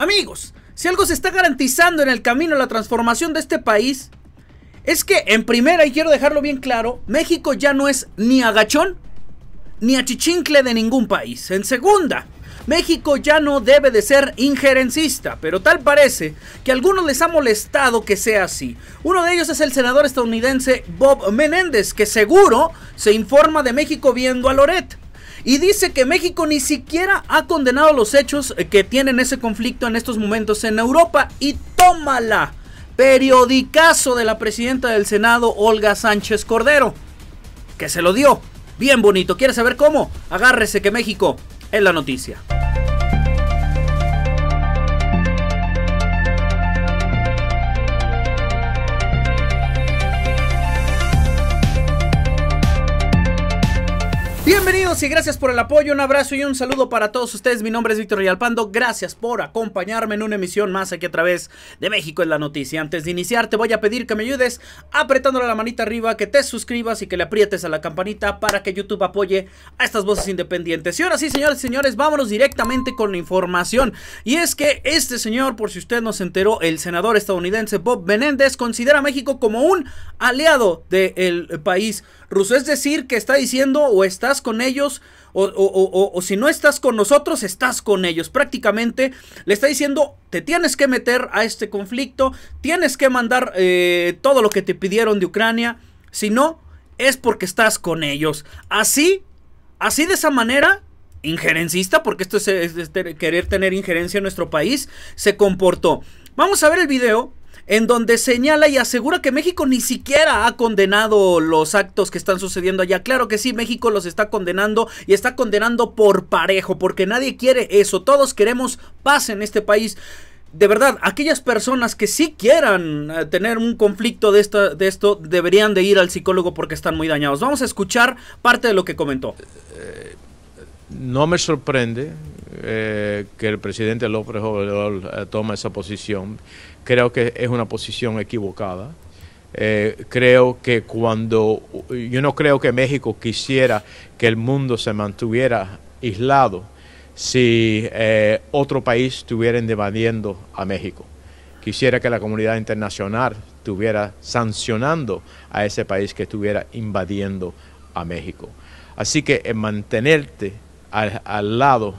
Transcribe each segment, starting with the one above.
Amigos, si algo se está garantizando en el camino a la transformación de este país, es que en primera, y quiero dejarlo bien claro, México ya no es ni agachón ni achichincle de ningún país. En segunda, México ya no debe de ser injerencista, pero tal parece que a algunos les ha molestado que sea así. Uno de ellos es el senador estadounidense Bob Menéndez, que seguro se informa de México viendo a Loret y dice que México ni siquiera ha condenado los hechos eh, que tienen ese conflicto en estos momentos en Europa y tómala. Periodicazo de la presidenta del Senado, Olga Sánchez Cordero, que se lo dio. Bien bonito, ¿quieres saber cómo? Agárrese que México es la noticia. y gracias por el apoyo, un abrazo y un saludo para todos ustedes. Mi nombre es Víctor Yalpando. gracias por acompañarme en una emisión más aquí a través de México en la noticia. Antes de iniciar te voy a pedir que me ayudes apretándole la manita arriba, que te suscribas y que le aprietes a la campanita para que YouTube apoye a estas voces independientes. Y ahora sí, señores y señores, vámonos directamente con la información. Y es que este señor, por si usted no se enteró, el senador estadounidense Bob Menéndez considera a México como un aliado del país ruso. Es decir, que está diciendo o estás con ellos o, si no estás con nosotros, estás con ellos. Prácticamente le está diciendo, te tienes que meter a este conflicto, tienes que mandar eh, todo lo que te pidieron de Ucrania, si no, es porque estás con ellos. Así, así de esa manera, injerencista, porque esto es querer tener injerencia en nuestro país, se comportó. Vamos a ver el video en donde señala y asegura que México ni siquiera ha condenado los actos que están sucediendo allá. Claro que sí, México los está condenando y está condenando por parejo, porque nadie quiere eso. Todos queremos paz en este país de verdad, aquellas personas que sí quieran eh, tener un conflicto de, esta, de esto deberían de ir al psicólogo porque están muy dañados. Vamos a escuchar parte de lo que comentó. no me sorprende eh, que el presidente López Obrador eh, tome esa posición creo que es una posición equivocada. Eh, creo que cuando yo no creo que México quisiera que el mundo se mantuviera aislado si eh, otro país estuviera invadiendo a México. Quisiera que la comunidad internacional estuviera sancionando a ese país que estuviera invadiendo a México. Así que eh, mantenerte al, al lado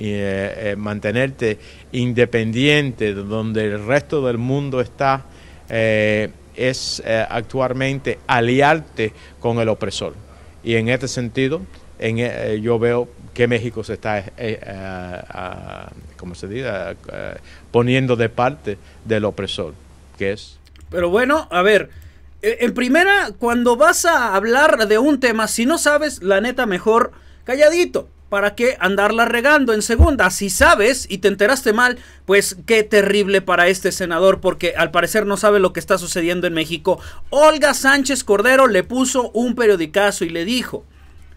eh, eh, mantenerte independiente de donde el resto del mundo está, eh, es eh, actualmente aliarte con el opresor. Y en este sentido, en, yo veo que México se está, como se diga?, poniendo de parte del opresor, que es... Pero bueno, a ver, en primera, cuando vas a hablar de un tema, si no sabes, la neta, mejor calladito. ¿Para qué andarla regando en segunda? Si sabes y te enteraste mal, pues qué terrible para este senador porque al parecer no sabe lo que está sucediendo en México. Olga Sánchez Cordero le puso un periodicazo y le dijo,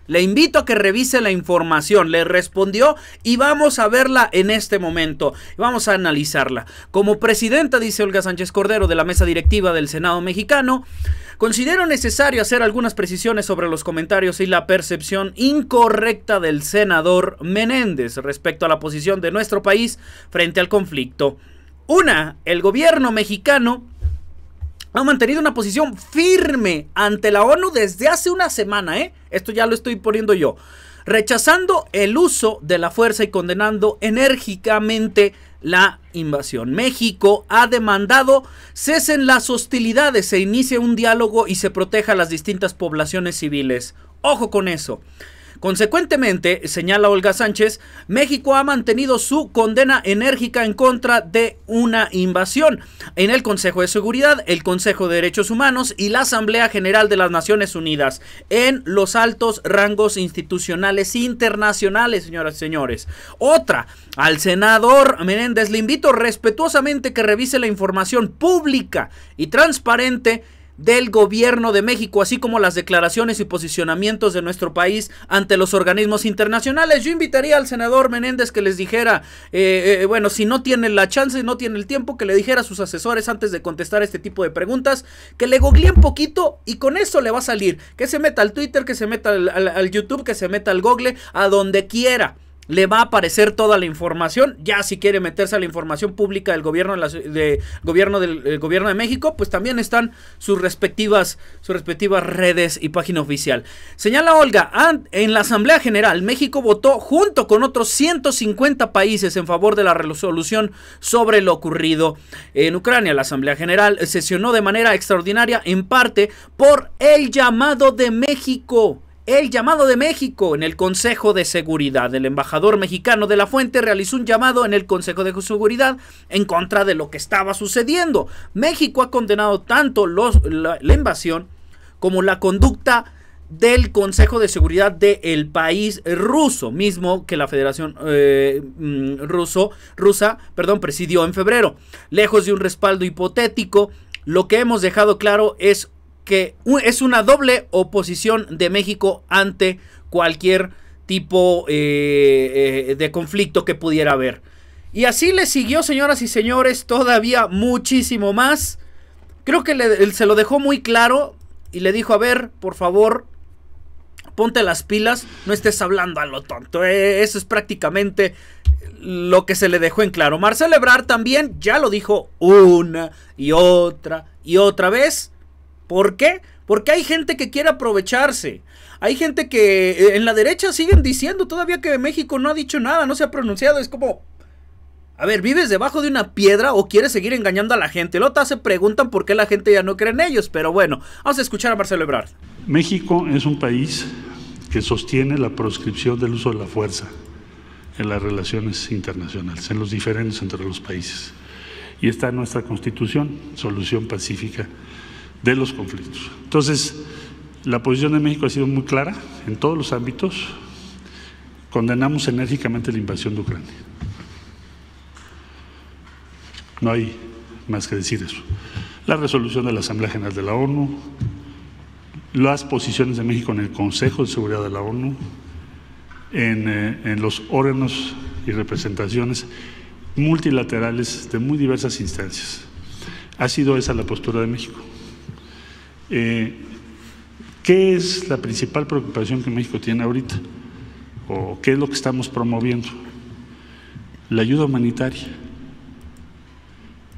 le invito a que revise la información, le respondió y vamos a verla en este momento, vamos a analizarla. Como presidenta, dice Olga Sánchez Cordero de la mesa directiva del Senado mexicano, Considero necesario hacer algunas precisiones sobre los comentarios y la percepción incorrecta del senador Menéndez respecto a la posición de nuestro país frente al conflicto. Una, el gobierno mexicano ha mantenido una posición firme ante la ONU desde hace una semana, ¿eh? Esto ya lo estoy poniendo yo rechazando el uso de la fuerza y condenando enérgicamente la invasión. México ha demandado cesen las hostilidades, se inicie un diálogo y se proteja a las distintas poblaciones civiles. Ojo con eso. Consecuentemente, señala Olga Sánchez, México ha mantenido su condena enérgica en contra de una invasión. En el Consejo de Seguridad, el Consejo de Derechos Humanos y la Asamblea General de las Naciones Unidas, en los altos rangos institucionales internacionales, señoras y señores. Otra, al senador Menéndez le invito respetuosamente que revise la información pública y transparente del gobierno de México, así como las declaraciones y posicionamientos de nuestro país ante los organismos internacionales. Yo invitaría al senador Menéndez que les dijera, eh, eh, bueno, si no tiene la chance, no tiene el tiempo, que le dijera a sus asesores antes de contestar este tipo de preguntas, que le googleen poquito y con eso le va a salir. Que se meta al Twitter, que se meta al, al YouTube, que se meta al Google, a donde quiera le va a aparecer toda la información. Ya si quiere meterse a la información pública del gobierno de, gobierno del, gobierno de México, pues también están sus respectivas sus respectivas redes y página oficial. Señala Olga, en la Asamblea General México votó junto con otros 150 países en favor de la resolución sobre lo ocurrido en Ucrania. La Asamblea General sesionó de manera extraordinaria en parte por el llamado de México el llamado de México en el Consejo de Seguridad. El embajador mexicano de la Fuente realizó un llamado en el Consejo de Seguridad en contra de lo que estaba sucediendo. México ha condenado tanto la, invasión como la conducta del Consejo de Seguridad del país ruso, mismo que la Federación eh, mm, ruso, rusa perdón, presidió en febrero. Lejos de un respaldo hipotético, lo que hemos dejado claro es que es una doble oposición de México ante cualquier tipo eh, eh, de conflicto que pudiera haber. Y así le siguió, señoras y señores, todavía muchísimo más. Creo que se lo dejó muy claro y le dijo, a ver, por favor, ponte las pilas, no estés hablando a lo tonto. Eh, eso es prácticamente lo que se le dejó en claro. Marcelo Ebrard también ya lo dijo una y otra y otra vez. ¿Por qué? Porque hay gente que quiere aprovecharse. Hay gente que eh, en la derecha siguen diciendo todavía que México no ha dicho nada, no se ha pronunciado. Es como, a ver, ¿vives debajo de una piedra o quieres seguir engañando a la gente? Lota se preguntan por qué la gente ya no cree en ellos, pero bueno, vamos a escuchar a Marcelo Ebrard. México es un país que sostiene la proscripción del uso de la fuerza en las relaciones internacionales, en los diferentes entre los países. Y está en nuestra constitución, solución pacífica de los conflictos. Entonces, la posición de México ha sido muy clara en todos los ámbitos. Condenamos enérgicamente la invasión de Ucrania. No hay más que decir eso. La resolución de la Asamblea General de la ONU, las posiciones de México en el Consejo de Seguridad de la ONU, en, eh, los órganos y representaciones multilaterales de muy diversas instancias. Ha sido esa la postura de México. Eh, ¿Qué es la principal preocupación que México tiene ahorita? ¿O qué es lo que estamos promoviendo? La ayuda humanitaria.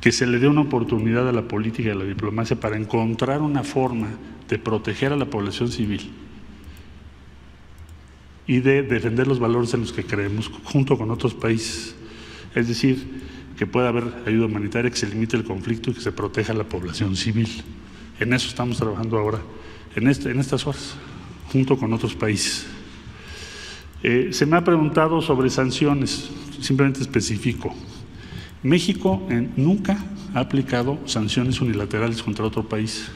Que se le dé una oportunidad a la política y a la diplomacia para encontrar una forma de proteger a la población civil y de defender los valores en los que creemos junto con otros países. Es decir, que pueda haber ayuda humanitaria, que se limite el conflicto y que se proteja a la población civil. En eso estamos trabajando ahora, en, este, en estas horas, junto con otros países. Eh, se me ha preguntado sobre sanciones, simplemente especifico. México eh, nunca ha aplicado sanciones unilaterales contra otro país.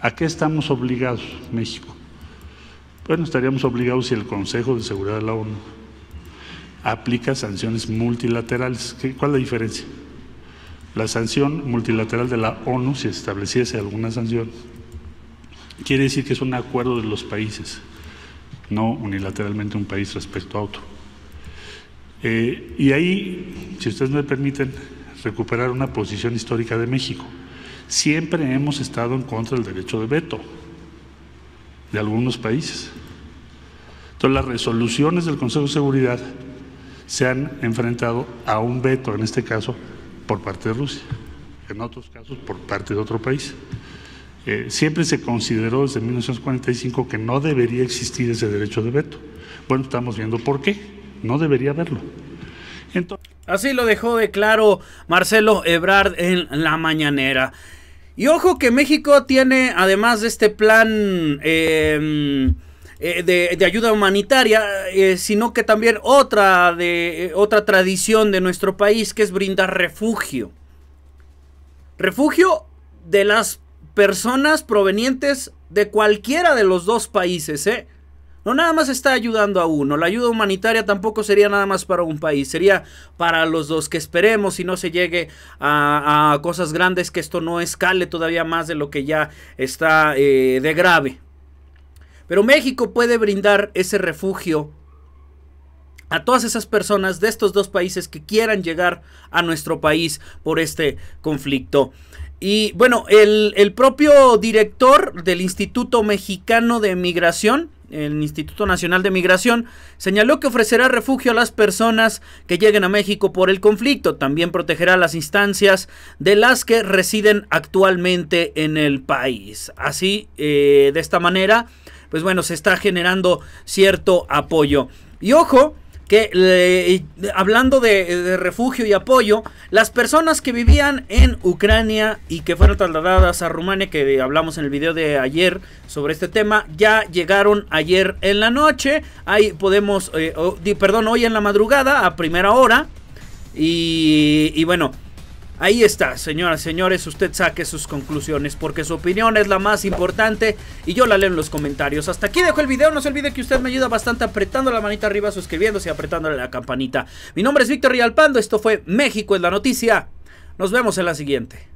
¿A qué estamos obligados, México? Bueno, estaríamos obligados si el Consejo de Seguridad de la ONU aplica sanciones multilaterales. ¿Cuál es la diferencia? La sanción multilateral de la ONU, si estableciese alguna sanción, quiere decir que es un acuerdo de los países, no unilateralmente un país respecto a otro. Eh, y ahí, si ustedes me permiten, recuperar una posición histórica de México. Siempre hemos estado en contra del derecho de veto de algunos países. Entonces las resoluciones del Consejo de Seguridad se han enfrentado a un veto, en este caso, por parte de Rusia, en otros casos por parte de otro país. Eh, siempre se consideró desde 1945 que no debería existir ese derecho de veto. Bueno, estamos viendo por qué. No debería haberlo. Así lo dejó de claro Marcelo Ebrard en la mañanera. Y ojo que México tiene, además de este plan... Eh, eh, de, ayuda humanitaria, eh, sino que también otra, de, eh, otra tradición de nuestro país que es brindar refugio. Refugio de las personas provenientes de cualquiera de los dos países, ¿eh? No nada más está ayudando a uno, la ayuda humanitaria tampoco sería nada más para un país, sería para los dos que esperemos y no se llegue a, cosas grandes, que esto no escale todavía más de lo que ya está de grave. Pero México puede brindar ese refugio a todas esas personas de estos dos países que quieran llegar a nuestro país por este conflicto. Y bueno, el, propio director del Instituto Mexicano de Migración, el Instituto Nacional de Migración, señaló que ofrecerá refugio a las personas que lleguen a México por el conflicto. También protegerá las instancias de las que residen actualmente en el país. Así, eh, de esta manera, pues bueno, se está generando cierto apoyo. Y ojo, que hablando de, refugio y apoyo, las personas que vivían en Ucrania y que fueron trasladadas a Rumania, que hablamos en el video de ayer sobre este tema, ya llegaron ayer en la noche. Ahí podemos, eh, perdón, hoy en la madrugada, a primera hora. Y, y bueno, Ahí está, señoras, señores, usted saque sus conclusiones porque su opinión es la más importante y yo la leo en los comentarios. Hasta aquí dejo el video, no se olvide que usted me ayuda bastante apretando la manita arriba, suscribiéndose y apretándole la campanita. Mi nombre es Víctor Rialpando, esto fue México en la noticia. Nos vemos en la siguiente.